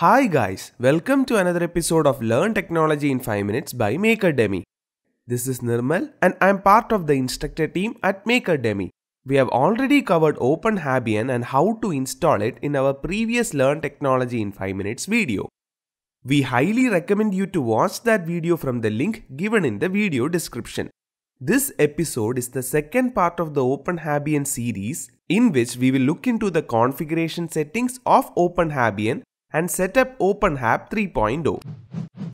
Hi guys, welcome to another episode of Learn Technology in 5 Minutes by MakerDemi. This is Nirmal and I am part of the instructor team at MakerDemi. We have already covered Openhabian and how to install it in our previous Learn Technology in 5 Minutes video. We highly recommend you to watch that video from the link given in the video description. This episode is the second part of the Openhabian series in which we will look into the configuration settings of Openhabian and set up OpenHAB 3.0.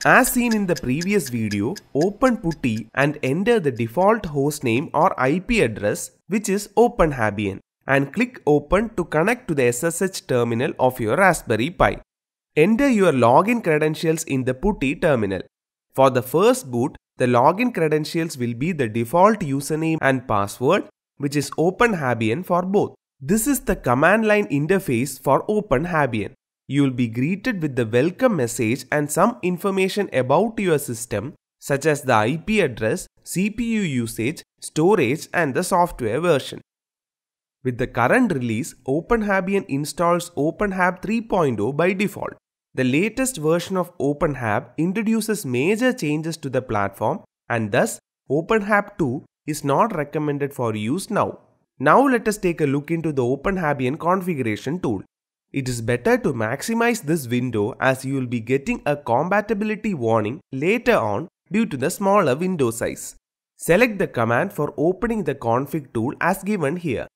As seen in the previous video, open PuTTY and enter the default hostname or IP address which is OpenHabian and click open to connect to the SSH terminal of your Raspberry Pi. Enter your login credentials in the PuTTY terminal. For the first boot, the login credentials will be the default username and password which is OpenHabian for both. This is the command line interface for OpenHabian. You'll be greeted with the welcome message and some information about your system such as the IP address, CPU usage, storage and the software version. With the current release, OpenHabian installs OpenHab 3.0 by default. The latest version of OpenHab introduces major changes to the platform and thus OpenHab 2 is not recommended for use now. Now let us take a look into the OpenHabian configuration tool. It is better to maximize this window as you will be getting a compatibility warning later on due to the smaller window size. Select the command for opening the config tool as given here.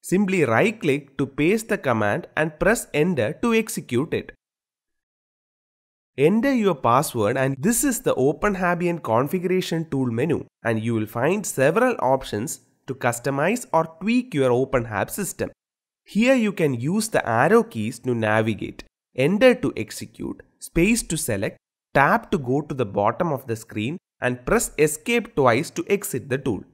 Simply right click to paste the command and press enter to execute it. Enter your password and this is the Openhabian configuration tool menu and you will find several options to customize or tweak your OpenHab system. Here you can use the arrow keys to navigate, enter to execute, space to select, tab to go to the bottom of the screen and press escape twice to exit the tool.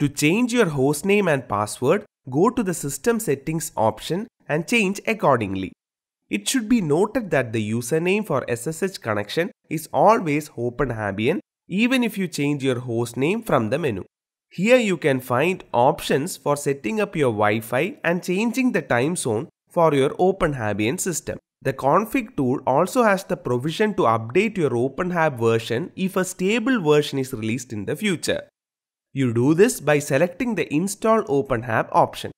To change your hostname and password, go to the system settings option and change accordingly. It should be noted that the username for SSH connection is always OpenHabian even if you change your hostname from the menu. Here you can find options for setting up your Wi-Fi and changing the time zone for your OpenHabian system. The config tool also has the provision to update your OpenHab version if a stable version is released in the future. You do this by selecting the install OpenHab option.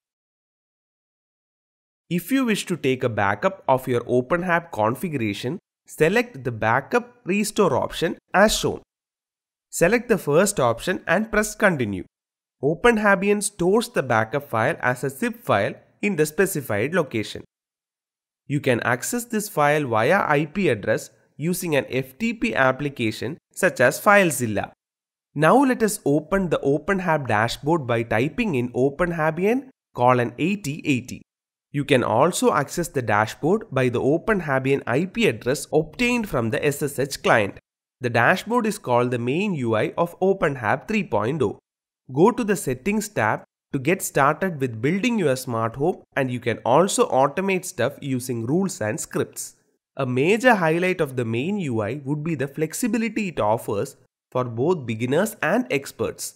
If you wish to take a backup of your OpenHab configuration, select the backup restore option as shown. Select the first option and press continue. OpenHabian stores the backup file as a zip file in the specified location. You can access this file via IP address using an FTP application such as FileZilla. Now let us open the OpenHab dashboard by typing in OpenHabian colon 8080. You can also access the dashboard by the OpenHabian IP address obtained from the SSH client. The dashboard is called the main UI of OpenHAB 3.0. Go to the settings tab to get started with building your smart home and you can also automate stuff using rules and scripts. A major highlight of the main UI would be the flexibility it offers for both beginners and experts.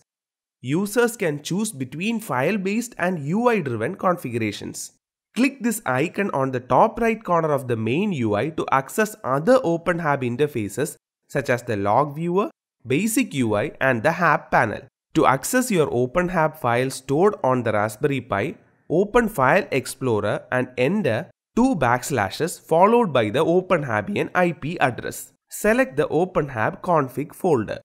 Users can choose between file-based and UI-driven configurations. Click this icon on the top right corner of the main UI to access other OpenHAB interfaces such as the log viewer, basic UI and the HAB panel. To access your OpenHAB file stored on the Raspberry Pi, open File Explorer and enter two backslashes followed by the OpenHABian IP address. Select the OpenHAB config folder.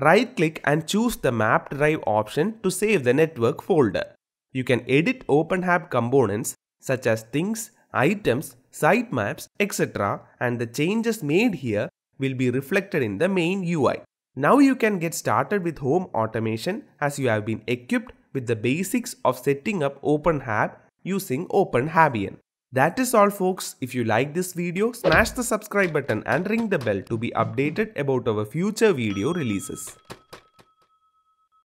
Right click and choose the map drive option to save the network folder. You can edit OpenHAB components such as things, items, sitemaps, etc. and the changes made here will be reflected in the main UI. Now you can get started with home automation as you have been equipped with the basics of setting up OpenHAB using OpenHABian. That is all folks. If you like this video, smash the subscribe button and ring the bell to be updated about our future video releases.